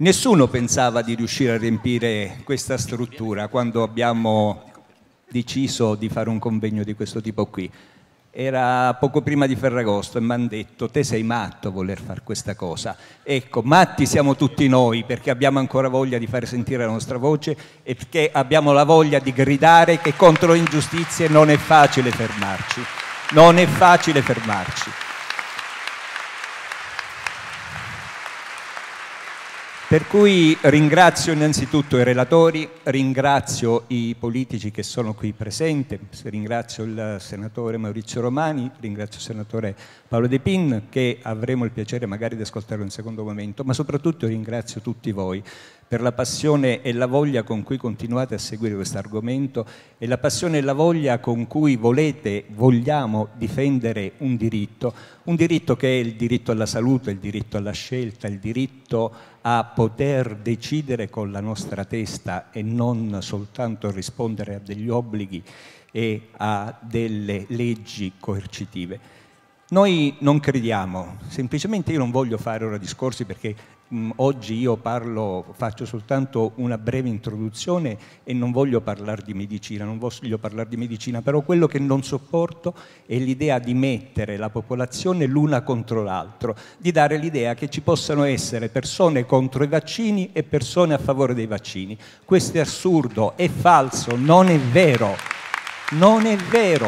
Nessuno pensava di riuscire a riempire questa struttura quando abbiamo deciso di fare un convegno di questo tipo qui. Era poco prima di Ferragosto e mi hanno detto te sei matto a voler fare questa cosa. Ecco, matti siamo tutti noi perché abbiamo ancora voglia di fare sentire la nostra voce e perché abbiamo la voglia di gridare che contro le ingiustizie non è facile fermarci. Non è facile fermarci. Per cui ringrazio innanzitutto i relatori, ringrazio i politici che sono qui presenti, ringrazio il senatore Maurizio Romani, ringrazio il senatore Paolo De Pin che avremo il piacere magari di ascoltare in un secondo momento, ma soprattutto ringrazio tutti voi per la passione e la voglia con cui continuate a seguire questo argomento e la passione e la voglia con cui volete, vogliamo difendere un diritto, un diritto che è il diritto alla salute, il diritto alla scelta, il diritto a poter decidere con la nostra testa e non soltanto rispondere a degli obblighi e a delle leggi coercitive. Noi non crediamo, semplicemente io non voglio fare ora discorsi perché Mm, oggi io parlo, faccio soltanto una breve introduzione e non voglio parlare di medicina, non voglio parlare di medicina, però quello che non sopporto è l'idea di mettere la popolazione l'una contro l'altro, di dare l'idea che ci possano essere persone contro i vaccini e persone a favore dei vaccini. Questo è assurdo, è falso, non è vero, non è vero.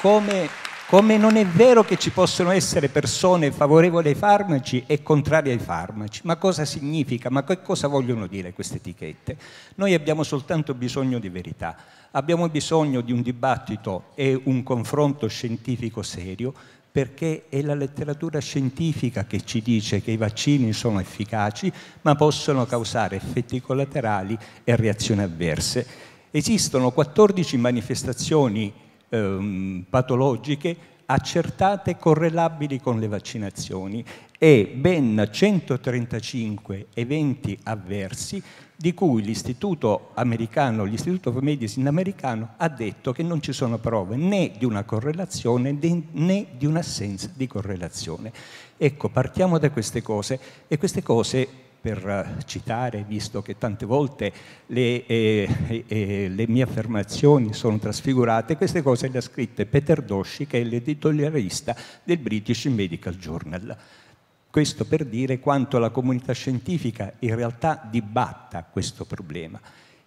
Come come non è vero che ci possono essere persone favorevoli ai farmaci e contrarie ai farmaci. Ma cosa significa? Ma che cosa vogliono dire queste etichette? Noi abbiamo soltanto bisogno di verità. Abbiamo bisogno di un dibattito e un confronto scientifico serio perché è la letteratura scientifica che ci dice che i vaccini sono efficaci, ma possono causare effetti collaterali e reazioni avverse. Esistono 14 manifestazioni ehm, patologiche accertate correlabili con le vaccinazioni e ben 135 eventi avversi di cui l'Istituto americano, l'Istituto of Medicine americano ha detto che non ci sono prove né di una correlazione né di un'assenza di correlazione. Ecco, partiamo da queste cose e queste cose per eh, citare, visto che tante volte le, eh, eh, eh, le, mie affermazioni sono trasfigurate, queste cose le ha scritte Peter Dosci, che è l'editorialista del British Medical Journal. Questo per dire quanto la comunità scientifica in realtà dibatta questo problema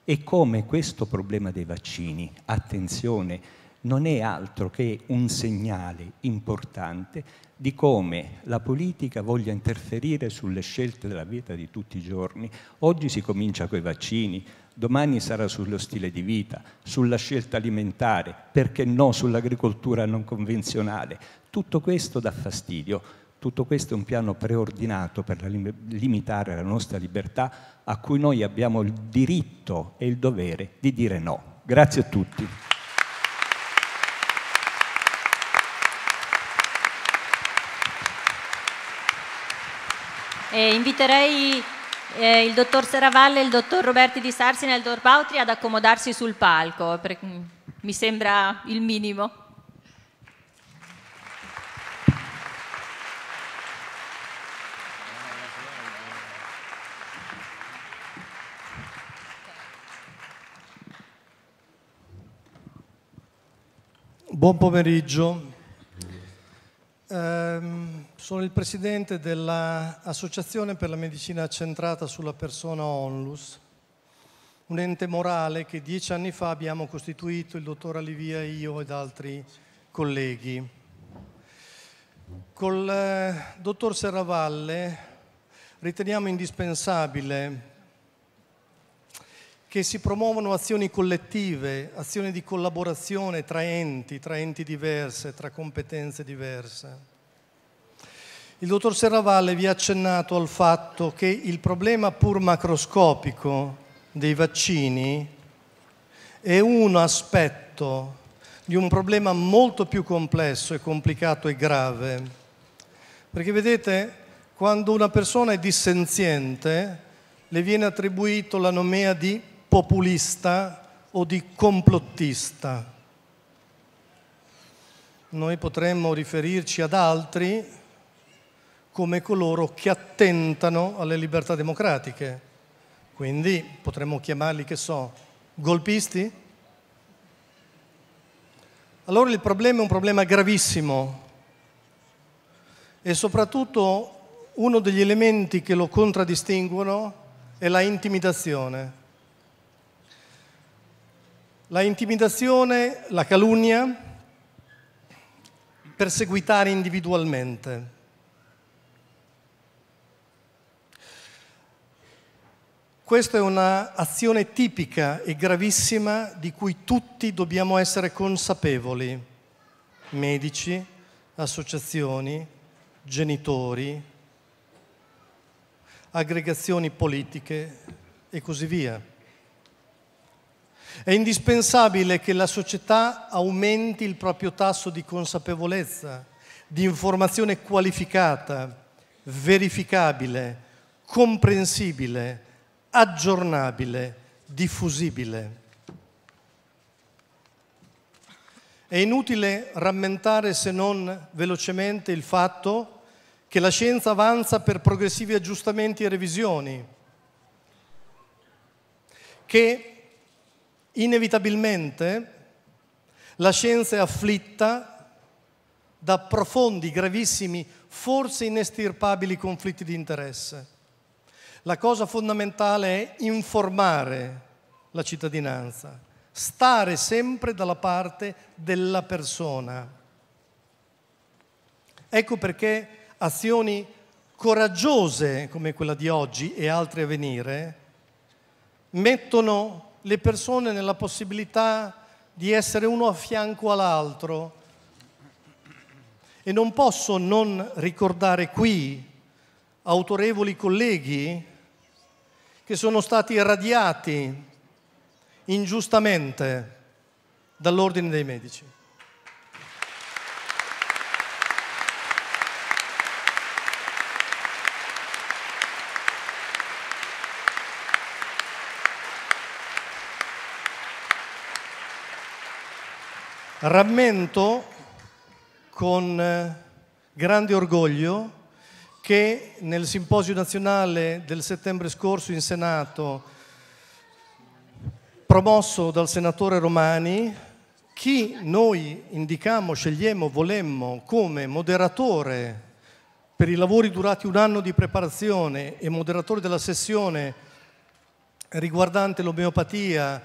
e come questo problema dei vaccini, attenzione, non è altro che un segnale importante di come la politica voglia interferire sulle scelte della vita di tutti i giorni. Oggi si comincia con i vaccini, domani sarà sullo stile di vita, sulla scelta alimentare, perché no sull'agricoltura non convenzionale. Tutto questo dà fastidio. Tutto questo è un piano preordinato per limitare la nostra libertà a cui noi abbiamo il diritto e il dovere di dire no. Grazie a tutti. E inviterei eh, il dottor Seravalle e il dottor Roberti di Sarsina e il dottor Pautri ad accomodarsi sul palco, per, mi sembra il minimo. Buon pomeriggio. Um, sono il presidente dell'Associazione per la Medicina Centrata sulla Persona Onlus, un ente morale che dieci anni fa abbiamo costituito il dottor Alivia, io ed altri colleghi. Col eh, dottor Serravalle riteniamo indispensabile che si promuovano azioni collettive, azioni di collaborazione tra enti, tra enti diverse, tra competenze diverse il dottor Serravalle vi ha accennato al fatto che il problema pur macroscopico dei vaccini è un aspetto di un problema molto più complesso e complicato e grave. Perché vedete, quando una persona è dissenziente, le viene attribuito la nomea di populista o di complottista. Noi potremmo riferirci ad altri come coloro che attentano alle libertà democratiche. Quindi potremmo chiamarli, che so, golpisti? Allora il problema è un problema gravissimo e soprattutto uno degli elementi che lo contraddistinguono è la intimidazione. La intimidazione, la calunnia, perseguitare individualmente. Questa è un'azione tipica e gravissima di cui tutti dobbiamo essere consapevoli, medici, associazioni, genitori, aggregazioni politiche e così via. È indispensabile che la società aumenti il proprio tasso di consapevolezza, di informazione qualificata, verificabile, comprensibile, aggiornabile, diffusibile. È inutile rammentare se non velocemente il fatto che la scienza avanza per progressivi aggiustamenti e revisioni, che inevitabilmente la scienza è afflitta da profondi, gravissimi, forse inestirpabili conflitti di interesse. La cosa fondamentale è informare la cittadinanza, stare sempre dalla parte della persona. Ecco perché azioni coraggiose come quella di oggi e altre a venire mettono le persone nella possibilità di essere uno a fianco all'altro. E non posso non ricordare qui, autorevoli colleghi, che sono stati radiati ingiustamente dall'ordine dei medici. Rammento con grande orgoglio che nel simposio nazionale del settembre scorso in Senato, promosso dal senatore Romani, chi noi indicammo, scegliemmo, volemmo come moderatore per i lavori durati un anno di preparazione e moderatore della sessione riguardante l'omeopatia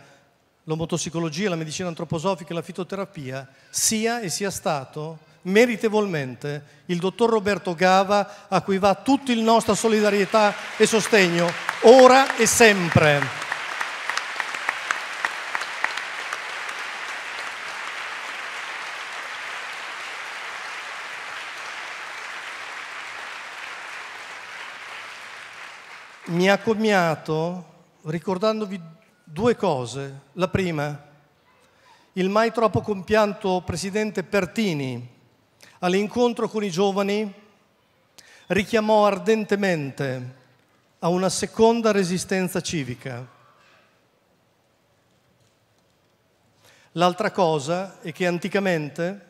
l'omotossicologia, la medicina antroposofica e la fitoterapia, sia e sia stato meritevolmente il dottor Roberto Gava a cui va tutta la nostra solidarietà e sostegno, ora e sempre. Mi ha commiato ricordandovi due cose. La prima, il mai troppo compianto presidente Pertini all'incontro con i giovani richiamò ardentemente a una seconda resistenza civica. L'altra cosa è che anticamente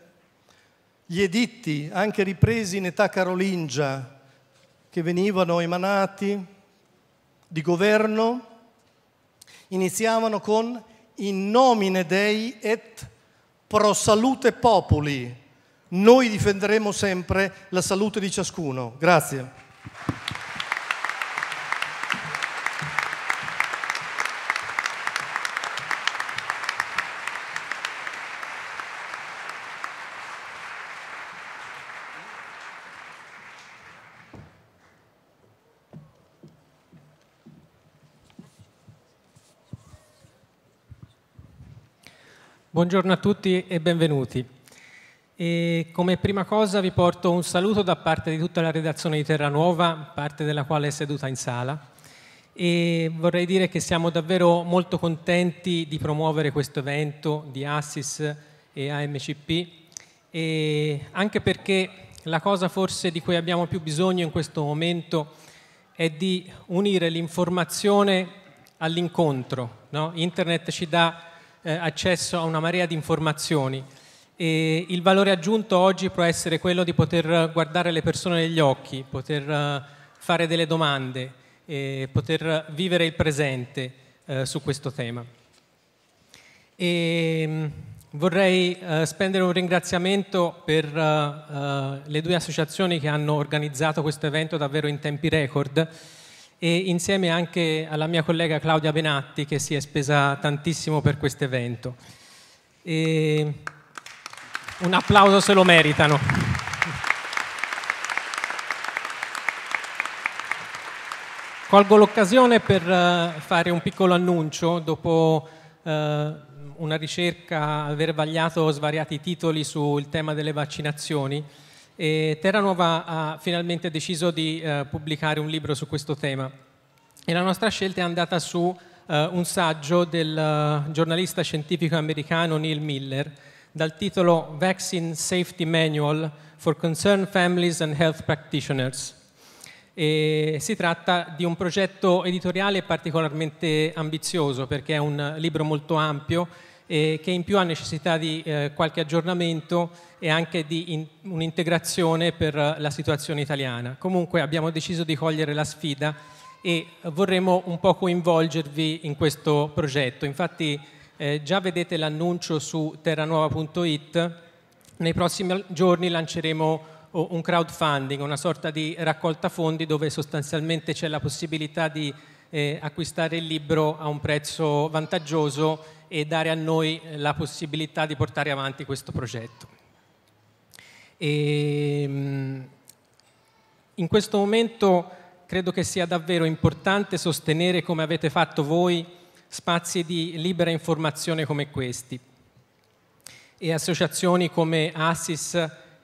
gli editti, anche ripresi in età carolingia, che venivano emanati di governo, iniziavano con in nomine Dei et pro salute populi. Noi difenderemo sempre la salute di ciascuno. Grazie. Buongiorno a tutti e benvenuti. E come prima cosa vi porto un saluto da parte di tutta la redazione di Terranuova, parte della quale è seduta in sala. E vorrei dire che siamo davvero molto contenti di promuovere questo evento di Assis e AMCP, e anche perché la cosa forse di cui abbiamo più bisogno in questo momento è di unire l'informazione all'incontro. No? Internet ci dà eh, accesso a una marea di informazioni e il valore aggiunto oggi può essere quello di poter guardare le persone negli occhi, poter eh, fare delle domande, eh, poter vivere il presente eh, su questo tema. E, mm, vorrei eh, spendere un ringraziamento per eh, le due associazioni che hanno organizzato questo evento davvero in tempi record e insieme anche alla mia collega Claudia Benatti che si è spesa tantissimo per questo evento. un applauso se lo meritano. Colgo l'occasione per eh, fare un piccolo annuncio dopo eh, una ricerca, aver vagliato svariati titoli sul tema delle vaccinazioni. E Terra Nuova ha finalmente deciso di eh, pubblicare un libro su questo tema e la nostra scelta è andata su eh, un saggio del uh, giornalista scientifico americano Neil Miller dal titolo Vaccine Safety Manual for Concerned Families and Health Practitioners. E si tratta di un progetto editoriale particolarmente ambizioso perché è un libro molto ampio e che in più ha necessità di eh, qualche aggiornamento e anche di in, un'integrazione per la situazione italiana. Comunque abbiamo deciso di cogliere la sfida e vorremmo un po' coinvolgervi in questo progetto. Infatti eh, già vedete l'annuncio su terranuova.it, nei prossimi giorni lanceremo oh, un crowdfunding, una sorta di raccolta fondi dove sostanzialmente c'è la possibilità di eh, acquistare il libro a un prezzo vantaggioso e dare a noi la possibilità di portare avanti questo progetto. E, ehm, in questo momento credo che sia davvero importante sostenere, come avete fatto voi, spazi di libera informazione come questi e associazioni come ASIS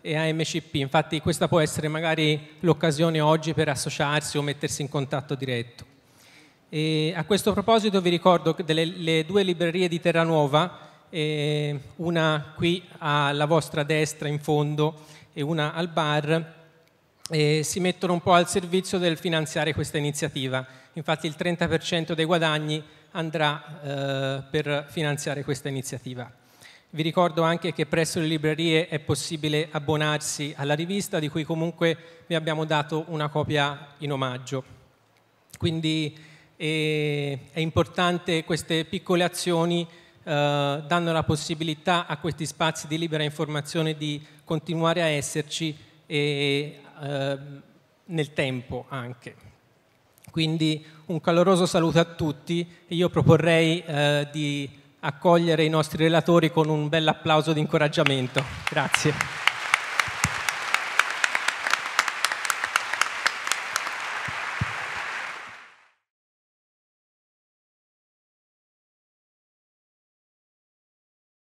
e AMCP. Infatti questa può essere magari l'occasione oggi per associarsi o mettersi in contatto diretto. E a questo proposito vi ricordo delle due librerie di Terranuova, eh, una qui alla vostra destra in fondo e una al bar, eh, si mettono un po' al servizio del finanziare questa iniziativa. Infatti il 30% dei guadagni andrà eh, per finanziare questa iniziativa. Vi ricordo anche che presso le librerie è possibile abbonarsi alla rivista di cui comunque vi abbiamo dato una copia in omaggio. Quindi e è importante queste piccole azioni eh, danno la possibilità a questi spazi di libera informazione di continuare a esserci e, eh, nel tempo anche. Quindi un caloroso saluto a tutti e io proporrei eh, di accogliere i nostri relatori con un bel applauso di incoraggiamento. Grazie.